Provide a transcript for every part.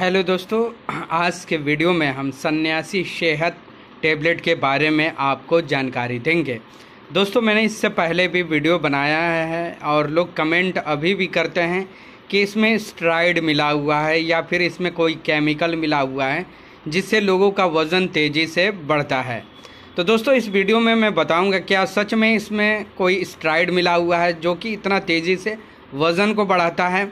hello दोस्तों आज के वीडियो में हम सन्यासी सेहत टेबलेट के बारे में आपको जानकारी देंगे दोस्तों मैंने इससे पहले भी वीडियो बनाया है और लोग कमेंट अभी भी करते हैं कि इसमें स्ट्राइड मिला हुआ है या फिर इसमें कोई केमिकल मिला हुआ है जिससे लोगों का वज़न तेज़ी से बढ़ता है तो दोस्तों इस वीडियो में मैं बताऊँगा क्या सच में इसमें कोई स्ट्राइड मिला हुआ है जो कि इतना तेज़ी से वज़न को बढ़ाता है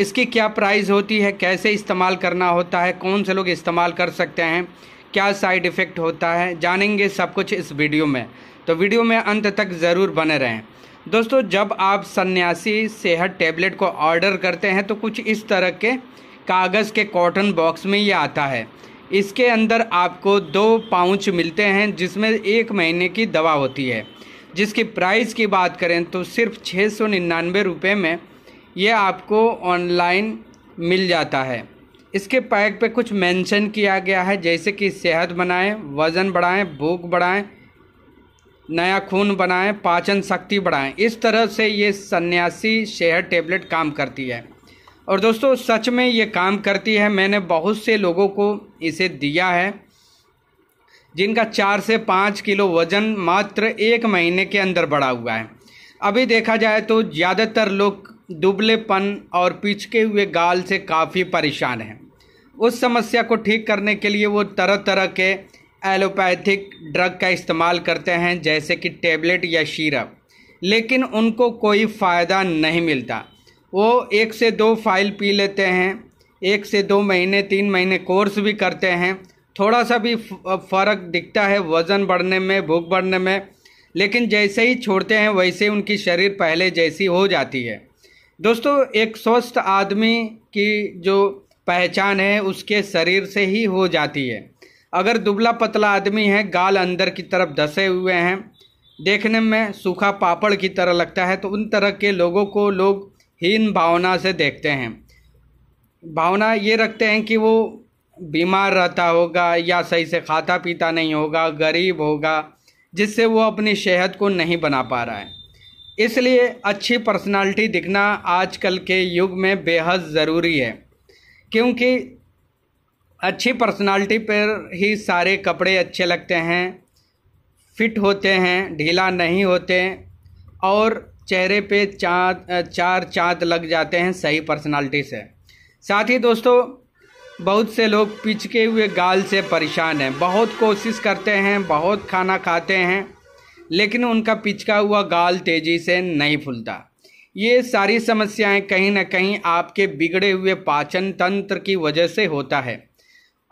इसकी क्या प्राइस होती है कैसे इस्तेमाल करना होता है कौन से लोग इस्तेमाल कर सकते हैं क्या साइड इफ़ेक्ट होता है जानेंगे सब कुछ इस वीडियो में तो वीडियो में अंत तक ज़रूर बने रहें दोस्तों जब आप सन्यासी सेहत टैबलेट को ऑर्डर करते हैं तो कुछ इस तरह के कागज़ के कॉटन बॉक्स में ये आता है इसके अंदर आपको दो पाउच मिलते हैं जिसमें एक महीने की दवा होती है जिसकी प्राइस की बात करें तो सिर्फ छः सौ निन्यानवे रुपये में ये आपको ऑनलाइन मिल जाता है इसके पैक पे कुछ मेंशन किया गया है जैसे कि सेहत बनाएं वज़न बढ़ाएं भूख बढ़ाएं नया खून बनाएं पाचन शक्ति बढ़ाएं इस तरह से ये सन्यासी शहर टेबलेट काम करती है और दोस्तों सच में ये काम करती है मैंने बहुत से लोगों को इसे दिया है जिनका चार से पाँच किलो वज़न मात्र एक महीने के अंदर बढ़ा हुआ है अभी देखा जाए तो ज़्यादातर लोग दुबलेपन और पिछके हुए गाल से काफ़ी परेशान हैं उस समस्या को ठीक करने के लिए वो तरह तरह के एलोपैथिक ड्रग का इस्तेमाल करते हैं जैसे कि टेबलेट या शीरप लेकिन उनको कोई फ़ायदा नहीं मिलता वो एक से दो फाइल पी लेते हैं एक से दो महीने तीन महीने कोर्स भी करते हैं थोड़ा सा भी फ़र्क दिखता है वज़न बढ़ने में भूख बढ़ने में लेकिन जैसे ही छोड़ते हैं वैसे उनकी शरीर पहले जैसी हो जाती है दोस्तों एक स्वस्थ आदमी की जो पहचान है उसके शरीर से ही हो जाती है अगर दुबला पतला आदमी है गाल अंदर की तरफ धसे हुए हैं देखने में सूखा पापड़ की तरह लगता है तो उन तरह के लोगों को लोग हीन भावना से देखते हैं भावना ये रखते हैं कि वो बीमार रहता होगा या सही से खाता पीता नहीं होगा गरीब होगा जिससे वो अपनी सेहत को नहीं बना पा रहा है इसलिए अच्छी पर्सनालिटी दिखना आजकल के युग में बेहद ज़रूरी है क्योंकि अच्छी पर्सनालिटी पर ही सारे कपड़े अच्छे लगते हैं फिट होते हैं ढीला नहीं होते और चेहरे पे चाँद चार चाँद लग जाते हैं सही पर्सनालिटी से साथ ही दोस्तों बहुत से लोग पिचके हुए गाल से परेशान हैं बहुत कोशिश करते हैं बहुत खाना खाते हैं लेकिन उनका पिचका हुआ गाल तेज़ी से नहीं फूलता ये सारी समस्याएं कहीं ना कहीं आपके बिगड़े हुए पाचन तंत्र की वजह से होता है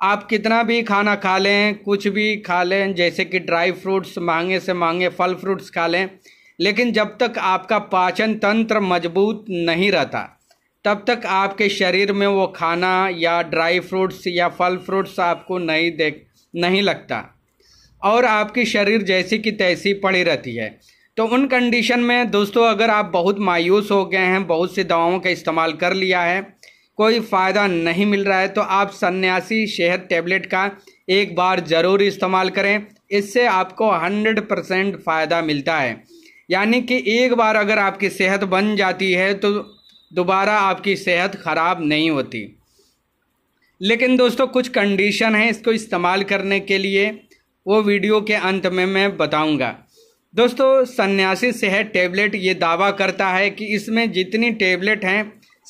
आप कितना भी खाना खा लें कुछ भी खा लें जैसे कि ड्राई फ्रूट्स मांगे से महंगे फल फ्रूट्स खा लें लेकिन जब तक आपका पाचन तंत्र मजबूत नहीं रहता तब तक आपके शरीर में वो खाना या ड्राई फ्रूट्स या फल फ्रूट्स आपको नहीं देख नहीं लगता और आपकी शरीर जैसी की तैसी पड़ी रहती है तो उन कंडीशन में दोस्तों अगर आप बहुत मायूस हो गए हैं बहुत सी दवाओं का इस्तेमाल कर लिया है कोई फ़ायदा नहीं मिल रहा है तो आप सन्यासी शहद टेबलेट का एक बार ज़रूर इस्तेमाल करें इससे आपको हंड्रेड परसेंट फ़ायदा मिलता है यानी कि एक बार अगर आपकी सेहत बन जाती है तो दोबारा आपकी सेहत ख़राब नहीं होती लेकिन दोस्तों कुछ कंडीशन है इसको इस्तेमाल करने के लिए वो वीडियो के अंत में मैं बताऊंगा दोस्तों सन्यासी सेहत टेबलेट ये दावा करता है कि इसमें जितनी टेबलेट हैं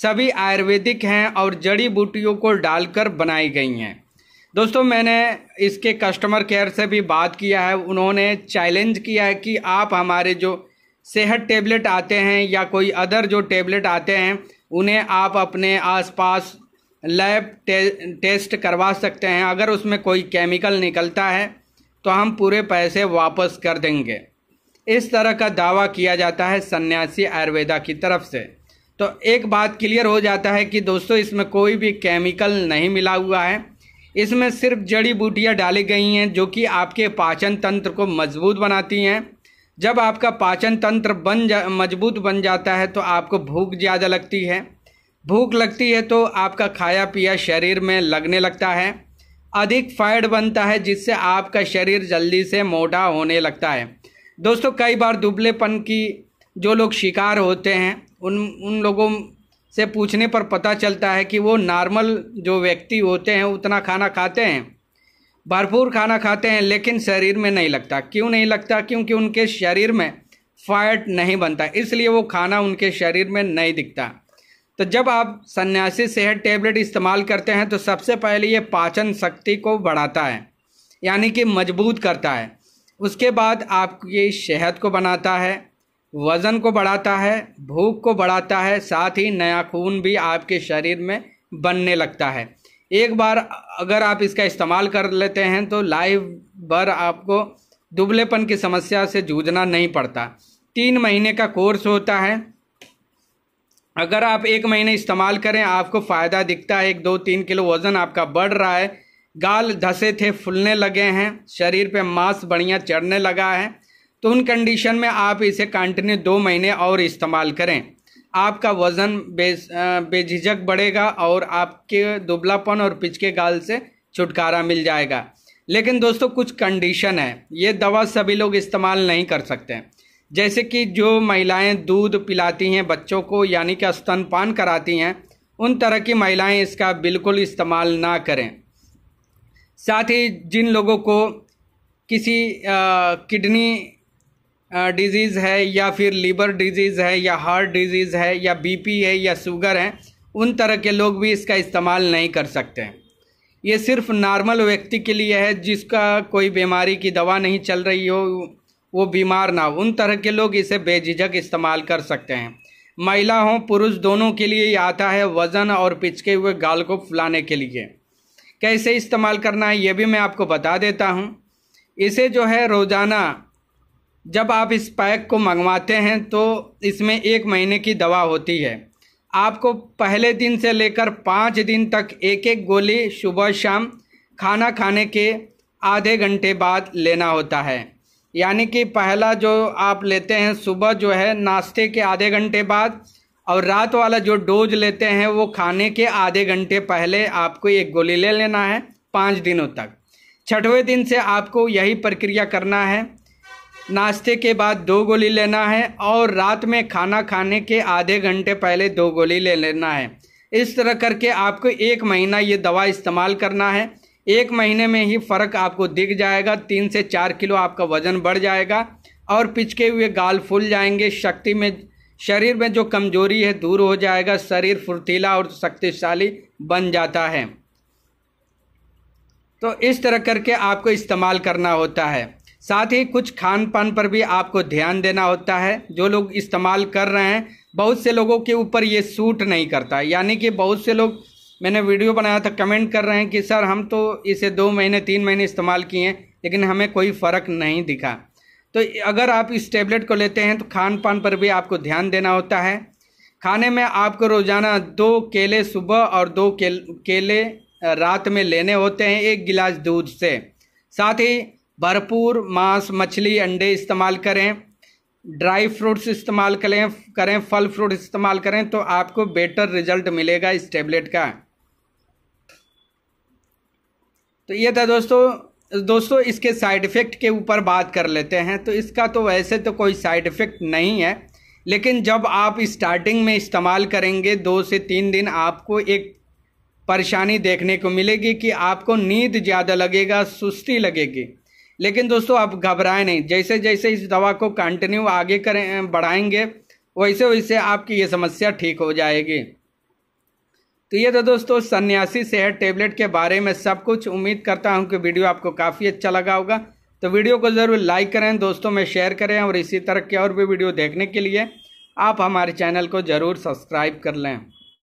सभी आयुर्वेदिक हैं और जड़ी बूटियों को डालकर बनाई गई हैं दोस्तों मैंने इसके कस्टमर केयर से भी बात किया है उन्होंने चैलेंज किया है कि आप हमारे जो सेहत टेबलेट आते हैं या कोई अदर जो टेबलेट आते हैं उन्हें आप अपने आसपास लैब टे, टेस्ट करवा सकते हैं अगर उसमें कोई केमिकल निकलता है तो हम पूरे पैसे वापस कर देंगे इस तरह का दावा किया जाता है सन्यासी आयुर्वेदा की तरफ से तो एक बात क्लियर हो जाता है कि दोस्तों इसमें कोई भी केमिकल नहीं मिला हुआ है इसमें सिर्फ जड़ी बूटियाँ डाली गई हैं जो कि आपके पाचन तंत्र को मजबूत बनाती हैं जब आपका पाचन तंत्र बन जा मजबूत बन जाता है तो आपको भूख ज़्यादा लगती है भूख लगती है तो आपका खाया पिया शरीर में लगने लगता है अधिक फैट बनता है जिससे आपका शरीर जल्दी से मोटा होने लगता है दोस्तों कई बार दुबलेपन की जो लोग शिकार होते हैं उन उन लोगों से पूछने पर पता चलता है कि वो नॉर्मल जो व्यक्ति होते हैं उतना खाना खाते हैं भरपूर खाना खाते हैं लेकिन शरीर में नहीं लगता क्यों नहीं लगता क्योंकि उनके शरीर में फैट नहीं बनता इसलिए वो खाना उनके शरीर में नहीं दिखता तो जब आप सन्यासी सेहत टेबलेट इस्तेमाल करते हैं तो सबसे पहले ये पाचन शक्ति को बढ़ाता है यानी कि मजबूत करता है उसके बाद आपकी सेहत को बनाता है वज़न को बढ़ाता है भूख को बढ़ाता है साथ ही नया खून भी आपके शरीर में बनने लगता है एक बार अगर आप इसका इस्तेमाल कर लेते हैं तो लाइफ भर आपको दुबलेपन की समस्या से जूझना नहीं पड़ता तीन महीने का कोर्स होता है अगर आप एक महीने इस्तेमाल करें आपको फ़ायदा दिखता है एक दो तीन किलो वज़न आपका बढ़ रहा है गाल धसे थे फूलने लगे हैं शरीर पे मांस बढ़िया चढ़ने लगा है तो उन कंडीशन में आप इसे कंटिन्यू दो महीने और इस्तेमाल करें आपका वज़न बे बेझिझक बढ़ेगा और आपके दुबलापन और पिचके गाल से छुटकारा मिल जाएगा लेकिन दोस्तों कुछ कंडीशन है ये दवा सभी लोग इस्तेमाल नहीं कर सकते हैं जैसे कि जो महिलाएं दूध पिलाती हैं बच्चों को यानी कि स्तनपान कराती हैं उन तरह की महिलाएं इसका बिल्कुल इस्तेमाल ना करें साथ ही जिन लोगों को किसी किडनी डिजीज़ है या फिर लीवर डिजीज़ है या हार्ट डिजीज़ है या बीपी है या शुगर है उन तरह के लोग भी इसका इस्तेमाल नहीं कर सकते हैं ये सिर्फ नॉर्मल व्यक्ति के लिए है जिसका कोई बीमारी की दवा नहीं चल रही हो वो बीमार ना हो उन तरह के लोग इसे बेझिझक इस्तेमाल कर सकते हैं महिला हों पुरुष दोनों के लिए आता है वज़न और पिचके हुए गाल को फुलाने के लिए कैसे इस्तेमाल करना है ये भी मैं आपको बता देता हूँ इसे जो है रोज़ाना जब आप इस पैक को मंगवाते हैं तो इसमें एक महीने की दवा होती है आपको पहले दिन से लेकर पाँच दिन तक एक एक गोली सुबह शाम खाना खाने के आधे घंटे बाद लेना होता है यानी कि पहला जो आप लेते हैं सुबह जो है नाश्ते के आधे घंटे बाद और रात वाला जो डोज लेते हैं वो खाने के आधे घंटे पहले आपको एक गोली ले लेना है पाँच दिनों तक छठवें दिन से आपको यही प्रक्रिया करना है नाश्ते के बाद दो गोली लेना है और रात में खाना खाने के आधे घंटे पहले दो गोली ले लेना है इस तरह करके आपको एक महीना ये दवा इस्तेमाल करना है एक महीने में ही फ़र्क आपको दिख जाएगा तीन से चार किलो आपका वज़न बढ़ जाएगा और पिचके हुए गाल फूल जाएंगे शक्ति में शरीर में जो कमजोरी है दूर हो जाएगा शरीर फुर्तीला और शक्तिशाली बन जाता है तो इस तरह करके आपको इस्तेमाल करना होता है साथ ही कुछ खान पान पर भी आपको ध्यान देना होता है जो लोग इस्तेमाल कर रहे हैं बहुत से लोगों के ऊपर ये सूट नहीं करता यानी कि बहुत से लोग मैंने वीडियो बनाया था कमेंट कर रहे हैं कि सर हम तो इसे दो महीने तीन महीने इस्तेमाल किए हैं लेकिन हमें कोई फ़र्क नहीं दिखा तो अगर आप इस टेबलेट को लेते हैं तो खान पान पर भी आपको ध्यान देना होता है खाने में आपको रोज़ाना दो केले सुबह और दो केले रात में लेने होते हैं एक गिलास दूध से साथ ही भरपूर मांस मछली अंडे इस्तेमाल करें ड्राई फ्रूट्स इस्तेमाल करें करें फल फ्रूट इस्तेमाल करें तो आपको बेटर रिजल्ट मिलेगा इस टेबलेट का तो ये था दोस्तों दोस्तों इसके साइड इफ़ेक्ट के ऊपर बात कर लेते हैं तो इसका तो वैसे तो कोई साइड इफ़ेक्ट नहीं है लेकिन जब आप स्टार्टिंग में इस्तेमाल करेंगे दो से तीन दिन आपको एक परेशानी देखने को मिलेगी कि आपको नींद ज़्यादा लगेगा सुस्ती लगेगी लेकिन दोस्तों आप घबराएं नहीं जैसे जैसे इस दवा को कंटिन्यू आगे करें बढ़ाएंगे वैसे वैसे आपकी ये समस्या ठीक हो जाएगी तो ये तो दोस्तों सन्यासी सेहत टेबलेट के बारे में सब कुछ उम्मीद करता हूँ कि वीडियो आपको काफ़ी अच्छा लगा होगा तो वीडियो को ज़रूर लाइक करें दोस्तों में शेयर करें और इसी तरह के और भी वीडियो देखने के लिए आप हमारे चैनल को ज़रूर सब्सक्राइब कर लें